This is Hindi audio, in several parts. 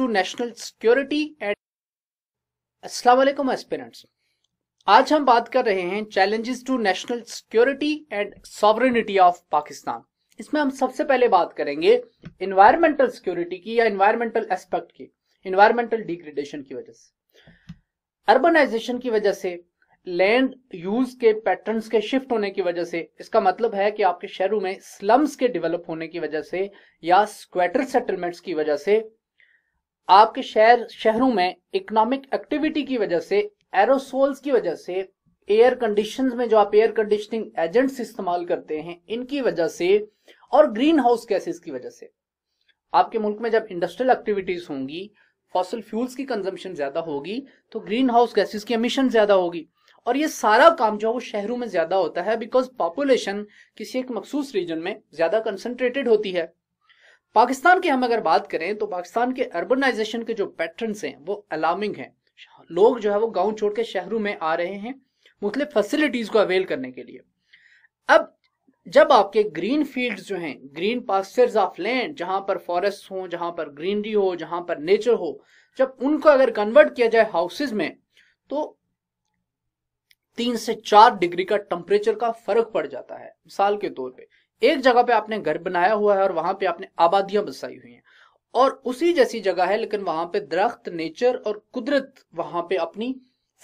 टू नेशनल सिक्योरिटी एंड असलाकुम एस्पिरेंट्स आज हम बात कर रहे हैं challenges to national security and sovereignty of Pakistan इसमें हम सबसे पहले बात करेंगे इन्वायरमेंटल सिक्योरिटी की या इन्वायरमेंटल एस्पेक्ट की इन्वायरमेंटल डिग्रेडेशन की वजह से अर्बनाइजेशन की वजह से लैंड यूज के पैटर्न्स के शिफ्ट होने की वजह से इसका मतलब है कि आपके शहरों में स्लम्स के डेवलप होने की वजह से या स्क्वेटर सेटलमेंट्स की वजह से आपके शहर शहरों में इकोनॉमिक एक्टिविटी की वजह से एरोसोल्स की वजह से एयर कंडीशन में जो आप एयर कंडीशनिंग एजेंट्स इस्तेमाल करते हैं इनकी वजह से और ग्रीन हाउस गैसेस की वजह से आपके मुल्क में जब इंडस्ट्रियल एक्टिविटीज होंगी फॉसल फ्यूल्स की कंजम्पशन ज्यादा होगी तो ग्रीन हाउस गैसेस की अमिशन ज्यादा होगी और ये सारा काम जो है वो शहरों में ज्यादा होता है बिकॉज पॉपुलेशन किसी एक मखसूस रीजन में ज्यादा कंसनट्रेटेड होती है पाकिस्तान की हम अगर बात करें तो पाकिस्तान के अर्बनाइजेशन के जो पैटर्न हैं वो अलार्मिंग हैं लोग जो है वो गांव छोड़ के शहरों में आ रहे हैं मुख्तलिफ फैसिलिटीज को अवेल करने के लिए अब जब आपके ग्रीन फील्ड जो हैं ग्रीन पास्चर्स ऑफ लैंड जहां पर फॉरेस्ट हो जहां पर ग्रीनरी हो जहां पर नेचर हो जब उनको अगर कन्वर्ट किया जाए हाउसेज में तो तीन से चार डिग्री का टेम्परेचर का फर्क पड़ जाता है मिसाल के तौर पर एक जगह पे आपने घर बनाया हुआ है और वहां पे आपने आबादियां बसाई हुई हैं और उसी जैसी जगह है लेकिन वहां पे दरख्त नेचर और कुदरत वहां पे अपनी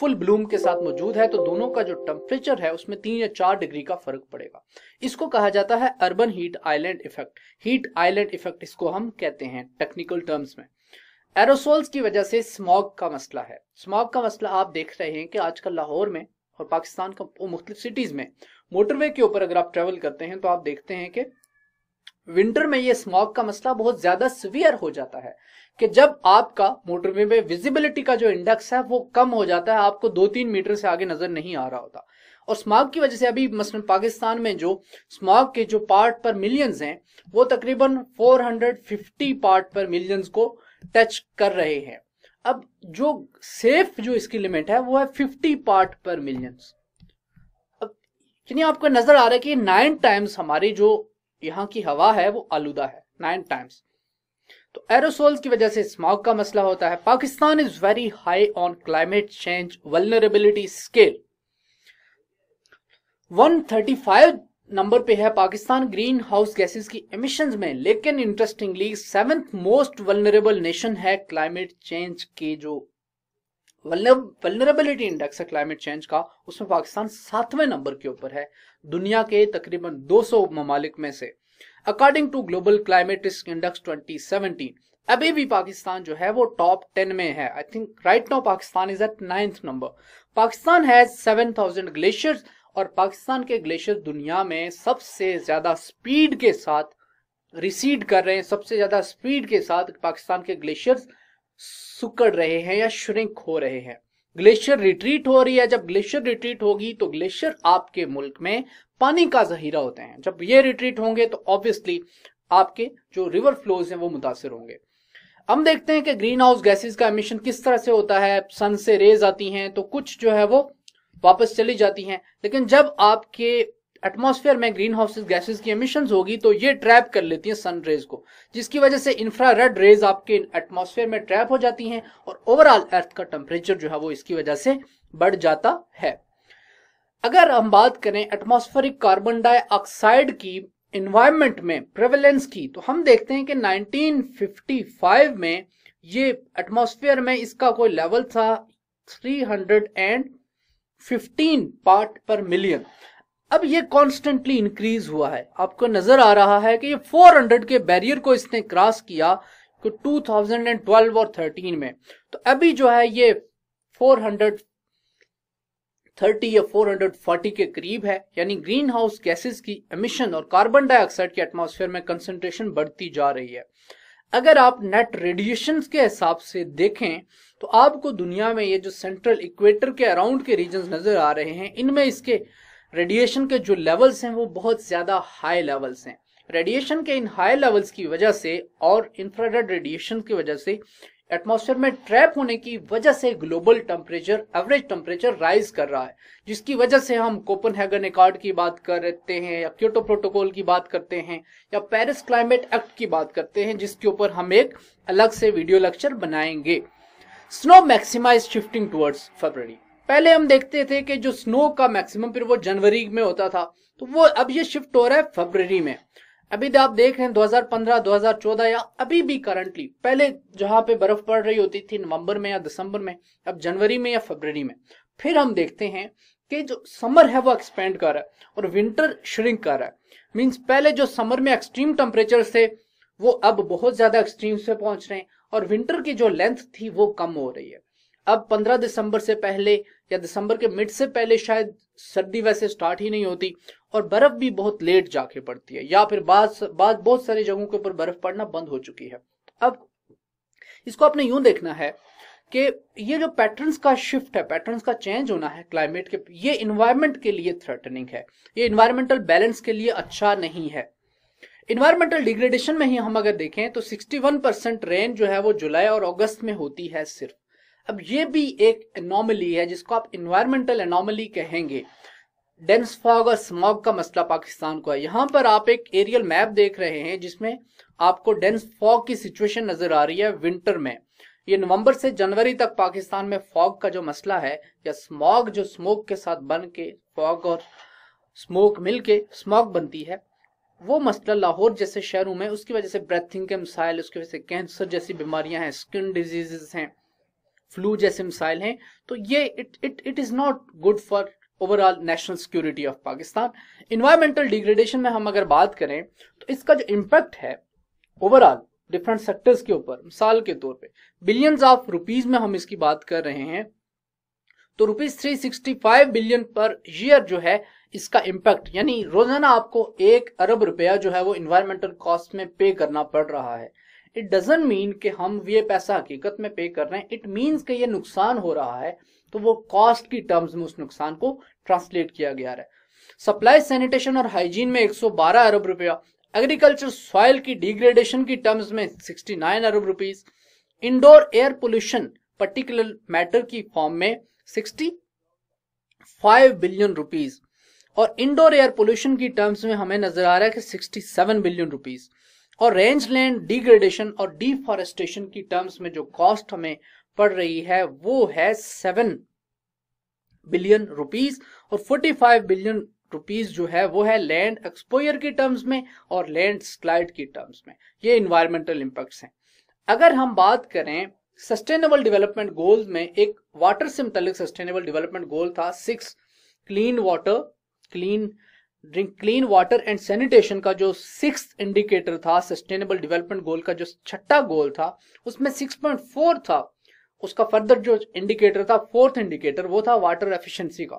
फुल ब्लूम के साथ मौजूद है तो दोनों का जो टेम्परेचर है उसमें तीन या चार डिग्री का फर्क पड़ेगा इसको कहा जाता है urban heat island effect heat island effect इसको हम कहते हैं टेक्निकल टर्म्स में एरोसोल्स की वजह से स्मॉग का मसला है स्मॉग का मसला आप देख रहे हैं कि आजकल लाहौर में और पाकिस्तान का मुख्तलिफ सिटीज में मोटरवे के ऊपर अगर आप ट्रेवल करते हैं तो आप देखते हैं कि विंटर में ये स्मॉग का मसला बहुत ज्यादा सिवियर हो जाता है कि जब आपका मोटरवे में विजिबिलिटी का जो इंडेक्स है वो कम हो जाता है आपको दो तीन मीटर से आगे नजर नहीं आ रहा होता और स्मॉग की वजह से अभी मसलन पाकिस्तान में जो स्मॉग के जो पार्ट पर मिलियंस हैं वो तकरीबन 450 पार्ट पर मिलियंस को टच कर रहे हैं अब जो सेफ जो इसकी लिमिट है वो है 50 पार्ट पर मिलियंस यानी आपको नजर आ रहा है कि नाइन टाइम्स हमारी जो यहाँ की हवा है वो आलूदा है नाइन टाइम्स तो एरोसोल्स की वजह से स्मॉग का मसला होता है Pakistan is very high on climate change vulnerability scale 135 number पे है पाकिस्तान ग्रीन हाउस गैसेस की एमिशन में लेकिन interestingly seventh most vulnerable nation है क्लाइमेट चेंज के जो वलनरेबिलिटी इंडेक्स है क्लाइमेट चेंज का उसमें पाकिस्तान सातवें नंबर के ऊपर है दुनिया के तकरीबन 200 सौ ममालिक में से according to global climate risk index 2017 अभी भी पाकिस्तान जो है वो टॉप टेन में है I think right now Pakistan is at ninth number Pakistan has seven thousand glaciers और पाकिस्तान के ग्लेशियर दुनिया में सबसे ज्यादा स्पीड के साथ रिसीड कर रहे हैं सबसे ज्यादा स्पीड के साथ पाकिस्तान के ग्लेशियर्स सुकड़ रहे हैं या श्रिंक हो रहे हैं ग्लेशियर रिट्रीट हो रही है जब ग्लेशियर रिट्रीट होगी तो ग्लेशियर आपके मुल्क में पानी का जहीरा होते हैं जब ये रिट्रीट होंगे तो ऑब्वियसली आपके जो रिवर फ्लोज हैं वो मुतासर होंगे हम देखते हैं कि ग्रीन हाउस गैसेज का एमिशन किस तरह से होता है सन से रेज आती हैं तो कुछ जो है वो वापस चली जाती हैं लेकिन जब आपके एटमॉस्फेयर में ग्रीन हाउसेज गैसेज की एमिशन होगी तो ये ट्रैप कर लेती है सन रेज को जिसकी वजह से इंफ्रा रेड रेज आपके एटमोसफेयर में ट्रैप हो जाती है और ओवरऑल अर्थ का टेम्परेचर जो है वो इसकी वजह से बढ़ जाता है अगर हम बात करें एटमोस्फेरिक कार्बन डाइऑक्साइड की इन्वायरमेंट में प्रेवलेंस की तो हम देखते हैं कि 1955 में ये एटमोस्फेयर में इसका कोई लेवल था 315 पार्ट पर मिलियन अब ये कॉन्स्टेंटली इंक्रीज हुआ है आपको नजर आ रहा है कि ये 400 के बैरियर को इसने क्रॉस किया को 2012 और 13 में तो अभी जो है ये 430 या 440 के करीब है यानी ग्रीन हाउस गैसेस की एमिशन और कार्बन डाइऑक्साइड के एटमॉस्फेयर में कंसंट्रेशन बढ़ती जा रही है अगर आप नेट रेडिएशन के हिसाब से देखें तो आपको दुनिया में ये जो सेंट्रल इक्वेटर के अराउंड के रीजन नजर आ रहे हैं इनमें इसके रेडिएशन के जो लेवल्स हैं वो बहुत ज़्यादा हाई लेवल्स हैं रेडिएशन के इन हाई लेवल्स की वजह से और इंफ्रारेड रेडिएशन की वजह से एटमॉस्फेयर में ट्रैप होने की वजह से global temperature average temperature rise कर रहा है जिसकी वजह से हम हैगन एकॉर्ड की बात करते हैं या क्योटो प्रोटोकॉल की बात करते हैं या पेरिस क्लाइमेट एक्ट की बात करते हैं जिसके ऊपर हम एक अलग से वीडियो लेक्चर बनाएंगे स्नो मैक्सिमाइज शिफ्टिंग टूवर्ड्स फरवरी पहले हम देखते थे कि जो स्नो का मैक्सिमम फिर वो जनवरी में होता था तो वो अब ये शिफ्ट हो रहा है फरवरी में अभी तो आप देख रहे हैं 2015, 2014 या अभी भी करंटली पहले जहां पे बर्फ पड़ रही होती थी नवंबर में या दिसंबर में अब जनवरी में या फरवरी में फिर हम देखते हैं कि जो समर है वो एक्सपेंड कर रहा है और विंटर श्रिंक कर रहा है मीन्स पहले जो समर में एक्सट्रीम टेम्परेचर थे वो अब बहुत ज्यादा एक्सट्रीम से पहुंच रहे हैं और विंटर की जो लेंथ थी वो कम हो रही है अब 15 दिसंबर से पहले या दिसंबर के मिड से पहले शायद सर्दी वैसे स्टार्ट ही नहीं होती और बर्फ भी बहुत लेट जाके पड़ती है या फिर बाद बाद बहुत सारी जगहों के ऊपर बर्फ पड़ना बंद हो चुकी है अब इसको आपने यूं देखना है कि ये जो पैटर्न्स का शिफ्ट है पैटर्न्स का चेंज होना है क्लाइमेट के ये इन्वायरमेंट के लिए थ्रेटनिंग है ये इन्वायरमेंटल बैलेंस के लिए अच्छा नहीं है इन्वायरमेंटल डिग्रेडेशन में ही हम अगर देखें तो 61 परसेंट रेन जो है वो जुलाई और अगस्त में होती है सिर्फ अब ये भी एक एनोमली है जिसको आप इन्वायरमेंटल एनॉमली कहेंगे डेंस फॉग और स्मॉग का मसला पाकिस्तान को है यहाँ पर आप एक एरियल मैप देख रहे हैं जिसमें आपको डेंस फॉग की सिचुएशन नजर आ रही है विंटर में ये नवंबर से जनवरी तक पाकिस्तान में फॉग का जो मसला है या स्मॉग जो स्मोक के साथ बन के फॉग और स्मोक मिल के स्मॉग बनती है वो मसला लाहौर जैसे शहरों में उसकी वजह से ब्रेथिंग के मिसाइल उसकी वजह से कैंसर जैसी बीमारियां हैं स्किन डिजीजेस हैं फ्लू जैसे मिसाइल हैं तो ये it it it is not good for overall national security of Pakistan environmental degradation में हम अगर बात करें तो इसका जो इम्पैक्ट है ओवरऑल डिफरेंट सेक्टर्स के ऊपर मिसाल के तौर पे बिलियंस ऑफ रुपीज में हम इसकी बात कर रहे हैं तो rupees three sixty five billion per year जो है इसका इम्पैक्ट यानी रोजाना आपको एक अरब रुपया जो है वो इन्वायरमेंटल कॉस्ट में पे करना पड़ रहा है इट डजन मीन कि हम ये पैसा हकीकत में पे कर रहे हैं इट मीन्स कि ये नुकसान हो रहा है तो वो कॉस्ट की टर्म्स में उस नुकसान को ट्रांसलेट किया गया है सप्लाई सैनिटेशन और हाइजीन में 112 अरब रुपया एग्रीकल्चर सॉइल की डिग्रेडेशन की टर्म्स में 69 अरब rupees indoor air pollution particular matter की फॉर्म में 65 बिलियन रुपीस और इंडोर एयर पोल्यूशन की टर्म्स में हमें नजर आ रहा है कि 67 बिलियन रुपीस और रेंज लैंड डिग्रेडेशन और डिफॉरेस्टेशन की टर्म्स में जो कॉस्ट हमें पड़ रही है वो है सेवन बिलियन रुपीस और फोर्टी फाइव बिलियन रुपीस जो है वो है लैंड एक्सपोयर की टर्म्स में और लैंड स्लाइड की टर्म्स में ये इन्वायरमेंटल इम्पैक्ट्स हैं अगर हम बात करें सस्टेनेबल डेवलपमेंट गोल में एक वाटर से मुतल सस्टेनेबल डेवलपमेंट गोल था six clean water clean drink clean water and sanitation का जो सिक्स इंडिकेटर था सस्टेनेबल डेवलपमेंट गोल का जो छठा गोल था उसमें 6.4 था उसका फर्दर जो इंडिकेटर था फोर्थ इंडिकेटर वो था वाटर एफिशिएंसी का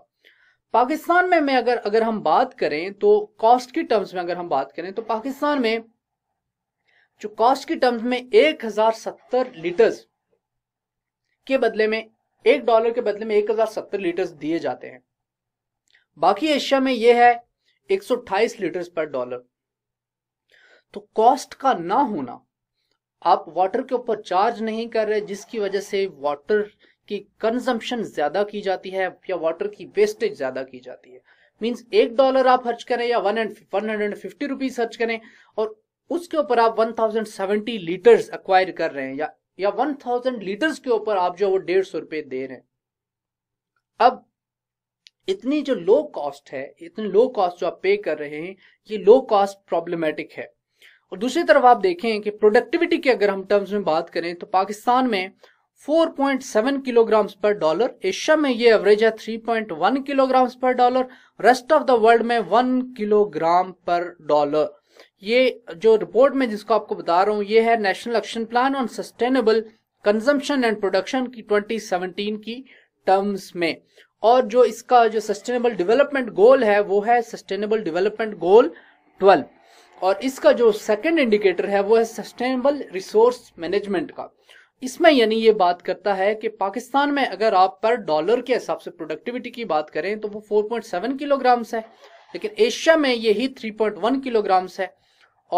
पाकिस्तान में मैं अगर अगर हम बात करें तो कॉस्ट की टर्म्स में अगर हम बात करें तो पाकिस्तान में जो कॉस्ट की टर्म्स में एक हजार सत्तर लीटर्स के बदले में एक डॉलर के बदले में एक हजार सत्तर लीटर्स दिए जाते हैं बाकी एशिया में यह है 128 लीटर पर डॉलर तो कॉस्ट का ना होना आप वाटर के ऊपर चार्ज नहीं कर रहे जिसकी वजह से वाटर की कंजम्पशन ज्यादा की जाती है या वाटर की वेस्टेज ज्यादा की जाती है मींस एक डॉलर आप खर्च करें या one and one hundred fifty rupees खर्च करें और उसके ऊपर आप one thousand seventy litre acquire कर रहे हैं या या वन थाउजेंड लीटर्स के ऊपर आप जो वो डेढ़ सौ रुपए दे रहे हैं अब इतनी जो लो कॉस्ट है इतनी लो कॉस्ट जो आप पे कर रहे हैं ये लो कॉस्ट प्रॉब्लमेटिक है और दूसरी तरफ आप देखें कि प्रोडक्टिविटी की अगर हम टर्म्स में बात करें तो पाकिस्तान में 4.7 किलोग्राम्स पर डॉलर एशिया में ये एवरेज है 3.1 kilograms per dollar rest of the world में 1 किलोग्राम पर डॉलर ये जो रिपोर्ट में जिसको आपको बता रहा हूँ ये है national action plan on sustainable consumption and production की 2017 की टर्म्स में और जो इसका जो सस्टेनेबल डेवलपमेंट गोल है वो है सस्टेनेबल डेवलपमेंट गोल 12 और इसका जो सेकंड इंडिकेटर है वो है सस्टेनेबल रिसोर्स मैनेजमेंट का इसमें यानी ये बात करता है कि पाकिस्तान में अगर आप पर डॉलर के हिसाब से प्रोडक्टिविटी की बात करें तो वो 4.7 किलोग्राम्स है लेकिन एशिया में यही 3.1 किलोग्राम्स है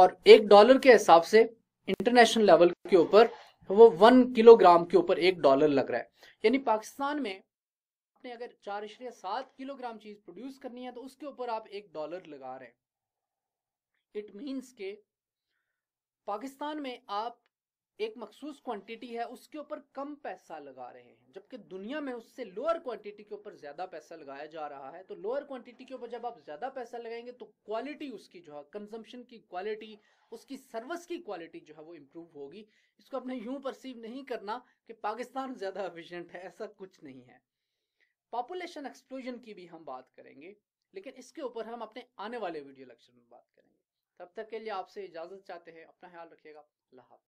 और एक डॉलर के हिसाब से इंटरनेशनल लेवल के ऊपर वो वन किलोग्राम के ऊपर एक डॉलर लग रहा है यानी पाकिस्तान में आपने अगर चार इशरिया सात किलोग्राम चीज प्रोड्यूस करनी है तो उसके ऊपर आप एक डॉलर लगा रहे हैं इट मीन्स के पाकिस्तान में आप एक मखसूस क्वांटिटी है उसके ऊपर कम पैसा लगा रहे हैं जबकि दुनिया में उससे लोअर क्वांटिटी के ऊपर ज्यादा पैसा लगाया जा रहा है तो लोअर क्वांटिटी के ऊपर जब आप ज्यादा पैसा लगाएंगे तो क्वालिटी उसकी जो है कंजम्पशन की क्वालिटी उसकी सर्विस की क्वालिटी जो है वो इम्प्रूव होगी इसको अपने यूं परसीव नहीं करना कि पाकिस्तान ज्यादा एफिशिएंट है ऐसा कुछ नहीं है पॉपुलेशन एक्सप्लोजन की भी हम बात करेंगे लेकिन इसके ऊपर हम अपने आने वाले वीडियो लेक्चर में बात करेंगे तब तक के लिए आपसे इजाजत चाहते हैं अपना ख्याल रखिएगा अल्लाह हाफ